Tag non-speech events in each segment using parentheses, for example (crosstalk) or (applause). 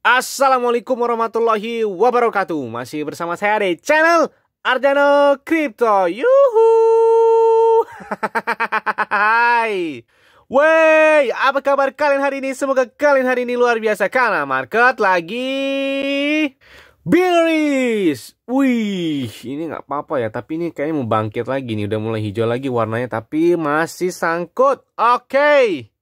Assalamualaikum warahmatullahi wabarakatuh Masih bersama saya di channel Arjano Crypto Yuhu Hai Wey, apa kabar kalian hari ini? Semoga kalian hari ini luar biasa Karena market lagi Bearish Wih, ini gak apa-apa ya Tapi ini kayaknya mau bangkit lagi nih Udah mulai hijau lagi warnanya Tapi masih sangkut Oke okay.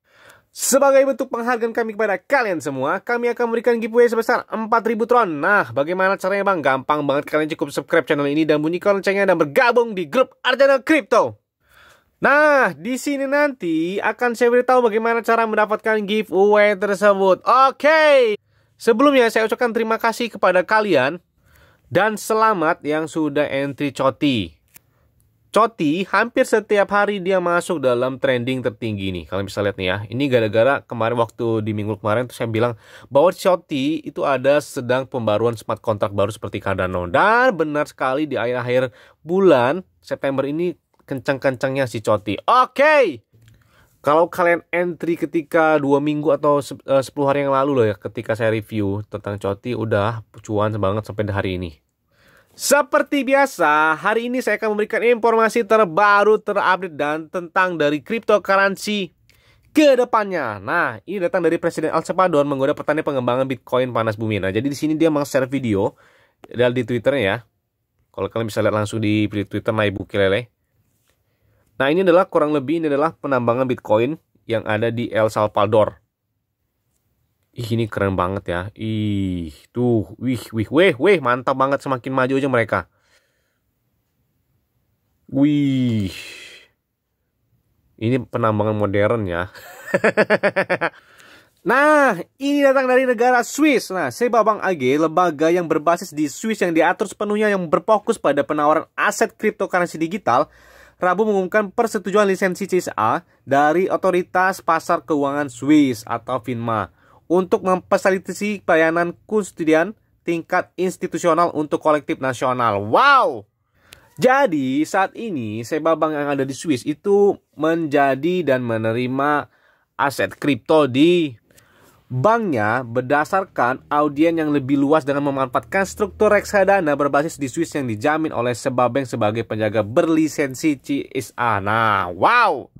Sebagai bentuk penghargaan kami kepada kalian semua, kami akan memberikan giveaway sebesar 4000 tron. Nah, bagaimana caranya bang? Gampang banget, kalian cukup subscribe channel ini dan bunyikan loncengnya dan bergabung di grup Arjana Crypto. Nah, di sini nanti akan saya beritahu bagaimana cara mendapatkan giveaway tersebut. Oke. Okay. Sebelumnya saya ucapkan terima kasih kepada kalian dan selamat yang sudah entry coti. Coti hampir setiap hari dia masuk dalam trending tertinggi nih. Kalian bisa lihat nih ya. Ini gara-gara kemarin waktu di minggu kemarin tuh saya bilang bahwa Coti itu ada sedang pembaruan smart kontrak baru seperti Cardano. Dan benar sekali di akhir-akhir bulan September ini kencang-kencangnya si Coti. Oke. Okay! Kalau kalian entry ketika dua minggu atau 10 eh, hari yang lalu loh ya ketika saya review tentang Coti udah cuan banget sampai hari ini. Seperti biasa, hari ini saya akan memberikan informasi terbaru, terupdate, dan tentang dari cryptocurrency ke depannya. Nah, ini datang dari Presiden El Salvador menggoda petani pengembangan Bitcoin panas bumi. Nah, jadi di sini dia meng-share video dari di Twitternya ya. Kalau kalian bisa lihat langsung di Twitter naik bukit lele. Nah, ini adalah kurang lebih ini adalah penambangan Bitcoin yang ada di El Salvador. Ih, ini keren banget ya. Ih, tuh, wih, wih, wih wih, mantap banget semakin maju aja mereka. Wih. Ini penambangan modern ya. (laughs) Nah, ini datang dari negara Swiss. Nah, Sebabang AG, lembaga yang berbasis di Swiss yang diatur sepenuhnya yang berfokus pada penawaran aset cryptocurrency digital, Rabu mengumumkan persetujuan lisensi CSA dari Otoritas Pasar Keuangan Swiss atau FINMA untuk memfasilitasi pelayanan kustudian tingkat institusional untuk kolektif nasional. Wow! Jadi saat ini Seba Bank yang ada di Swiss itu menjadi dan menerima aset kripto di banknya berdasarkan audien yang lebih luas dengan memanfaatkan struktur reksadana berbasis di Swiss yang dijamin oleh Seba Bank sebagai penjaga berlisensi CSA. Nah, wow!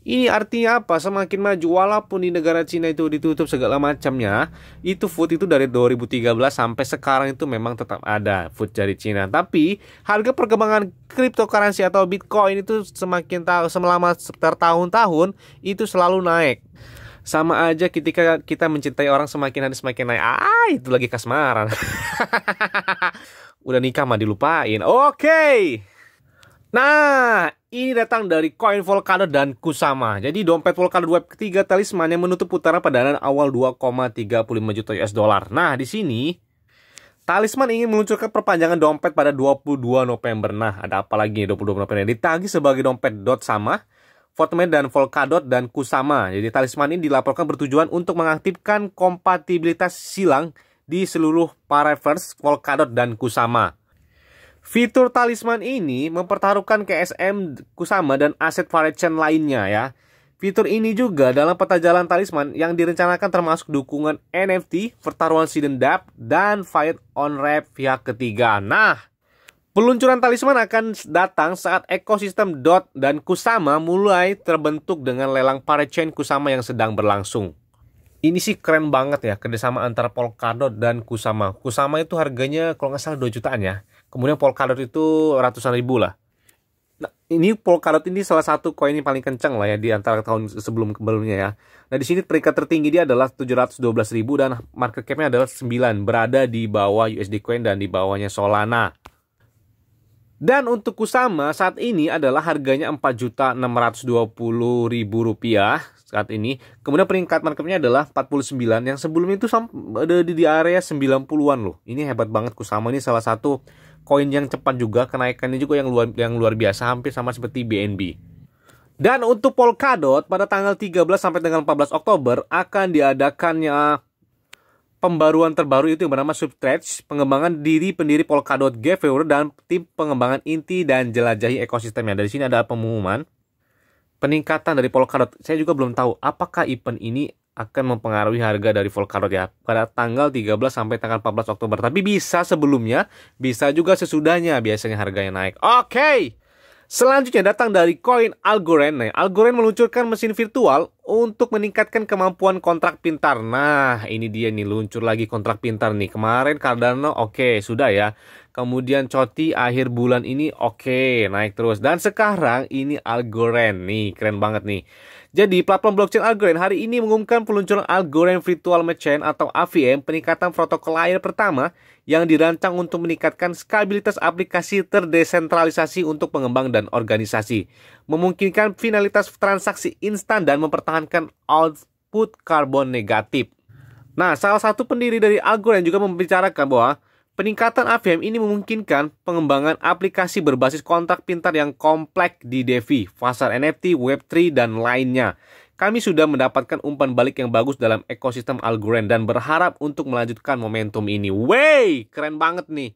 Ini artinya apa? Semakin maju walaupun di negara Cina itu ditutup segala macamnya, itu food itu dari 2013 sampai sekarang itu memang tetap ada food dari Cina. Tapi harga perkembangan cryptocurrency atau Bitcoin itu semakin tahu selama bertahun-tahun itu selalu naik. Sama aja ketika kita mencintai orang semakin hari semakin naik. Ah, itu lagi kasmaran. (laughs) Udah nikah mah dilupain. Oke. Okay. Nah, ini datang dari koin Volcano dan Kusama. Jadi dompet Volcano web ketiga talisman yang menutup putaran perdana awal 2,35 juta US dollar. Nah, di sini Talisman ingin meluncurkan perpanjangan dompet pada 22 November. Nah, ada apa lagi nih 22 November? Ditagi sebagai dompet dot sama, Fortman dan Volcadot dan Kusama. Jadi talisman ini dilaporkan bertujuan untuk mengaktifkan kompatibilitas silang di seluruh Paraverse, Volcadot, dan Kusama. Fitur talisman ini mempertaruhkan KSM Kusama dan aset Varechen lainnya ya. Fitur ini juga dalam peta jalan talisman yang direncanakan termasuk dukungan NFT, pertaruhan Siden Dap, dan Fight on Rap pihak ketiga. Nah, peluncuran talisman akan datang saat ekosistem DOT dan Kusama mulai terbentuk dengan lelang Varechen Kusama yang sedang berlangsung. Ini sih keren banget ya kerjasama antara Polkadot dan Kusama. Kusama itu harganya kalau nggak salah 2 jutaan ya Kemudian Polkadot itu ratusan ribu lah. Nah, ini Polkadot ini salah satu koin yang paling kencang lah ya di antara tahun sebelum sebelumnya ya. Nah, di sini peringkat tertinggi dia adalah 712 ribu dan market cap-nya adalah 9, berada di bawah USD Coin dan di bawahnya Solana. Dan untuk Kusama saat ini adalah harganya juta rp rupiah saat ini. Kemudian peringkat marketnya adalah 49 yang sebelumnya itu ada di area 90-an loh. Ini hebat banget Kusama ini salah satu koin yang cepat juga kenaikannya juga yang luar yang luar biasa hampir sama seperti BNB. Dan untuk Polkadot pada tanggal 13 sampai dengan 14 Oktober akan diadakannya pembaruan terbaru itu yang bernama Substretch, pengembangan diri pendiri Polkadot Gatherer dan tim pengembangan inti dan jelajahi ekosistemnya. Dari sini ada pengumuman peningkatan dari Polkadot. Saya juga belum tahu apakah event ini akan mempengaruhi harga dari Volcarot ya pada tanggal 13 sampai tanggal 14 Oktober. Tapi bisa sebelumnya, bisa juga sesudahnya biasanya harganya naik. Oke. Okay. Selanjutnya datang dari koin Algorand. Nah, Algorand meluncurkan mesin virtual untuk meningkatkan kemampuan kontrak pintar. Nah, ini dia nih luncur lagi kontrak pintar nih. Kemarin Cardano oke, okay, sudah ya. Kemudian Coti akhir bulan ini oke, okay, naik terus. Dan sekarang ini Algorand nih, keren banget nih. Jadi, platform blockchain Algorand hari ini mengumumkan peluncuran Algorand Virtual Machine atau AVM, peningkatan protokol layer pertama yang dirancang untuk meningkatkan skalabilitas aplikasi terdesentralisasi untuk pengembang dan organisasi, memungkinkan finalitas transaksi instan dan mempertahankan output karbon negatif. Nah, salah satu pendiri dari Algorand juga membicarakan bahwa Peningkatan AVM ini memungkinkan pengembangan aplikasi berbasis kontak pintar yang kompleks di DeFi, pasar NFT, Web3, dan lainnya. Kami sudah mendapatkan umpan balik yang bagus dalam ekosistem Algorand dan berharap untuk melanjutkan momentum ini. Wey, keren banget nih.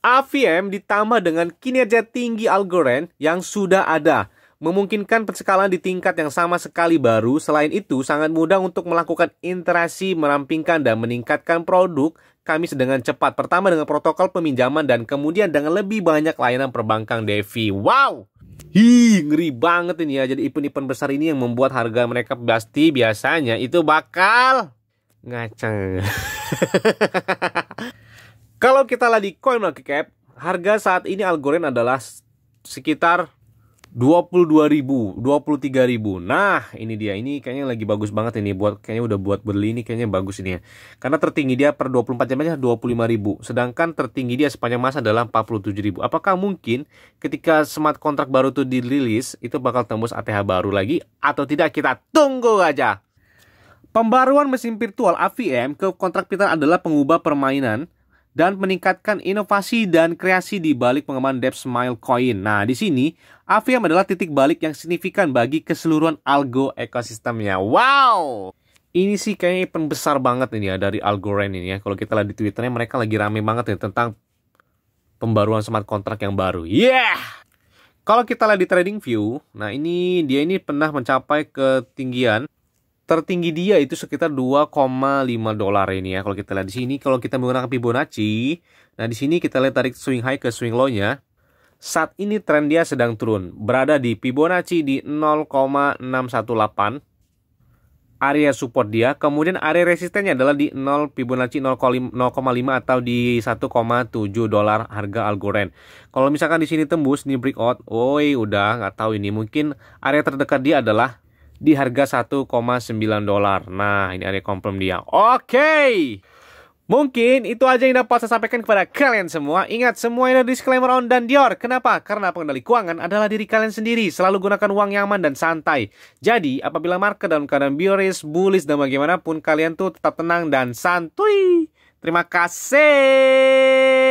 AVM ditambah dengan kinerja tinggi Algorand yang sudah ada memungkinkan percekalan di tingkat yang sama sekali baru. Selain itu, sangat mudah untuk melakukan interaksi, merampingkan, dan meningkatkan produk kami dengan cepat. Pertama dengan protokol peminjaman dan kemudian dengan lebih banyak layanan perbankan Devi. Wow! Hi, ngeri banget ini ya. Jadi ipun ipun besar ini yang membuat harga mereka pasti biasanya itu bakal ngaceng. (laughs) Kalau kita lagi coin market cap, harga saat ini algoritma adalah sekitar 22 23.000. Nah, ini dia. Ini kayaknya lagi bagus banget ini buat kayaknya udah buat beli ini kayaknya bagus ini ya. Karena tertinggi dia per 24 jam aja 25.000. Sedangkan tertinggi dia sepanjang masa adalah 47.000. Apakah mungkin ketika smart contract baru tuh dirilis itu bakal tembus ATH baru lagi atau tidak? Kita tunggu aja. Pembaruan mesin virtual AVM ke kontrak pintar adalah pengubah permainan dan meningkatkan inovasi dan kreasi di balik pengembangan Depth Smile Coin. Nah, di sini Avium adalah titik balik yang signifikan bagi keseluruhan algo ekosistemnya. Wow! Ini sih kayaknya event besar banget ini ya dari Algorand ini ya. Kalau kita lihat di Twitternya mereka lagi rame banget ya tentang pembaruan smart contract yang baru. Yeah! Kalau kita lihat di trading view, nah ini dia ini pernah mencapai ketinggian tertinggi dia itu sekitar 2,5 dolar ini ya kalau kita lihat di sini kalau kita menggunakan Fibonacci nah di sini kita lihat tarik swing high ke swing low nya saat ini tren dia sedang turun berada di Fibonacci di 0,618 area support dia kemudian area resistennya adalah di 0 Fibonacci 0,5 atau di 1,7 dolar harga Algorand kalau misalkan di sini tembus ini breakout woi udah nggak tahu ini mungkin area terdekat dia adalah di harga 1,9 dolar. Nah, ini ada confirm dia. Oke. Okay. Mungkin itu aja yang dapat saya sampaikan kepada kalian semua. Ingat semua ini disclaimer on dan Dior. Kenapa? Karena pengendali keuangan adalah diri kalian sendiri. Selalu gunakan uang yang aman dan santai. Jadi, apabila market dalam keadaan bearish, bullish dan bagaimanapun kalian tuh tetap tenang dan santuy. Terima kasih.